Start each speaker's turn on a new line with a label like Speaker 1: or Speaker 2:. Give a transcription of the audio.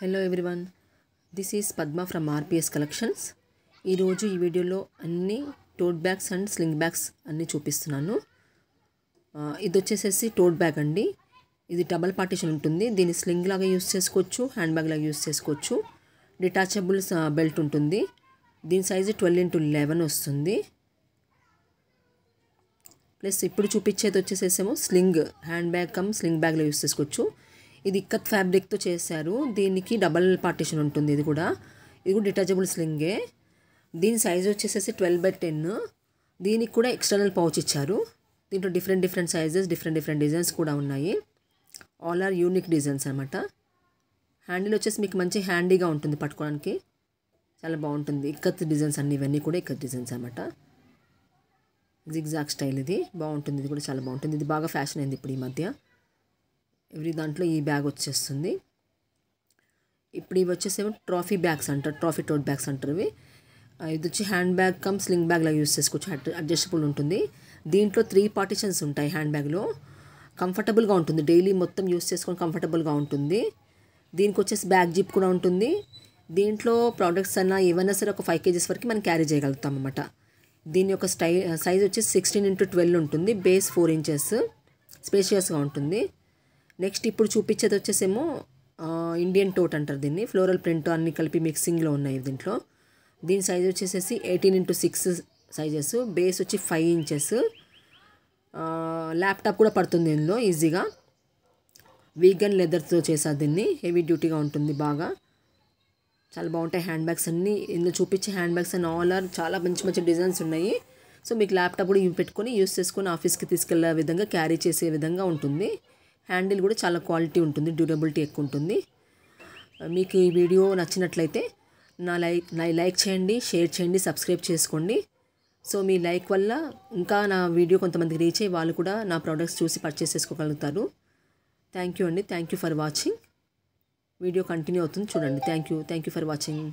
Speaker 1: hello everyone this is Padma from RPS collections ఈరోజు ఈ వీడియోలో అన్ని tote bags and sling bags అన్నీ చూపిస్తున్నాను ఇది వచ్చేసేసి టోట్ బ్యాగ్ అండి ఇది డబల్ పార్టీషన్ ఉంటుంది దీన్ని స్లింగ్ లాగా యూస్ చేసుకోవచ్చు హ్యాండ్ బ్యాగ్ లాగా యూస్ చేసుకోవచ్చు డిటాచబుల్ బెల్ట్ ఉంటుంది దీని సైజు ట్వెల్వ్ ఇంటూ లెవెన్ వస్తుంది ప్లస్ ఇప్పుడు చూపించేది వచ్చేసేసేమో sling hand bag cum sling బ్యాగ్లో యూస్ చేసుకోవచ్చు ఇది ఇక్కత్ ఫ్యాబ్రిక్తో చేశారు దీనికి డబల్ పార్టీషన్ ఉంటుంది ఇది కూడా ఇది కూడా డిటాచబుల్ స్లింగే దీని సైజ్ వచ్చేసేసి ట్వెల్వ్ బై టెన్ దీనికి కూడా ఎక్స్టర్నల్ పౌచ్ ఇచ్చారు దీంట్లో different different sizes different different designs కూడా ఉన్నాయి ఆల్ ఆర్ యూనిక్ డిజైన్స్ అనమాట హ్యాండిల్ వచ్చేసి మీకు మంచి హ్యాండీగా ఉంటుంది పట్టుకోవడానికి చాలా బాగుంటుంది ఇక్కత్ డిజైన్స్ అన్ని ఇవన్నీ కూడా ఇక్కత్ డిజైన్స్ అనమాట జిగ్జాగ్ స్టైల్ ఇది బాగుంటుంది ఇది కూడా చాలా బాగుంటుంది ఇది బాగా ఫ్యాషన్ అయింది ఇప్పుడు ఈ మధ్య ఎవ్రీ దాంట్లో ఈ బ్యాగ్ వచ్చేస్తుంది ఇప్పుడు ఇవి వచ్చేసేమో ట్రాఫీ బ్యాగ్స్ అంటారు ట్రాఫీ టోట్ బ్యాగ్స్ అంటారు ఇవి ఇది వచ్చి హ్యాండ్ బ్యాగ్ కమ్ స్లింగ్ లాగా యూస్ చేసుకోవచ్చు అడ్జస్టబుల్ ఉంటుంది దీంట్లో త్రీ పార్టిషన్స్ ఉంటాయి హ్యాండ్ బ్యాగ్లో కంఫర్టబుల్గా ఉంటుంది డైలీ మొత్తం యూస్ చేసుకొని కంఫర్టబుల్గా ఉంటుంది దీనికి వచ్చేసి బ్యాగ్ జిప్ కూడా ఉంటుంది దీంట్లో ప్రోడక్ట్స్ అన్నా ఏమైనా సరే ఒక ఫైవ్ కేజీస్ వరకు మనం క్యారీ చేయగలుగుతాం అనమాట దీని యొక్క స్టై సైజ్ వచ్చేసి సిక్స్టీన్ ఇంటూ ట్వెల్వ్ ఉంటుంది బేస్ ఫోర్ ఇంచెస్ స్పేషియస్గా ఉంటుంది నెక్స్ట్ ఇప్పుడు చూపించేది వచ్చేసేమో ఇండియన్ టోట్ అంటారు దీన్ని ఫ్లోరల్ ప్రింట్ అన్ని కలిపి మిక్సింగ్లో ఉన్నాయి దీంట్లో దీని సైజ్ వచ్చేసేసి eighteen into six sizes base వచ్చి ఫైవ్ ఇంచెస్ ల్యాప్టాప్ కూడా పడుతుంది ఇందులో ఈజీగా వీగన్ లెదర్తో చేశారు దీన్ని హెవీ డ్యూటీగా ఉంటుంది బాగా చాలా బాగుంటాయి హ్యాండ్ బ్యాగ్స్ అన్నీ ఇందులో చూపించే hand bags and all are చాలా మంచి మంచి డిజైన్స్ ఉన్నాయి సో మీకు ల్యాప్టాప్ కూడా ఇవి పెట్టుకొని యూస్ చేసుకొని ఆఫీస్కి తీసుకెళ్ళే విధంగా క్యారీ చేసే విధంగా ఉంటుంది హ్యాండిల్ కూడా చాలా క్వాలిటీ ఉంటుంది డ్యూరబిలిటీ ఎక్కువ ఉంటుంది మీకు ఈ వీడియో నచ్చినట్లయితే నా లైక్ నా లైక్ చేయండి షేర్ చేయండి సబ్స్క్రైబ్ చేసుకోండి సో మీ లైక్ వల్ల ఇంకా నా వీడియో కొంతమందికి రీచ్ అయ్యి వాళ్ళు కూడా నా ప్రోడక్ట్స్ చూసి పర్చేస్ చేసుకోగలుగుతారు థ్యాంక్ యూ అండి thank you for watching video continue అవుతుంది చూడండి thank you thank you for watching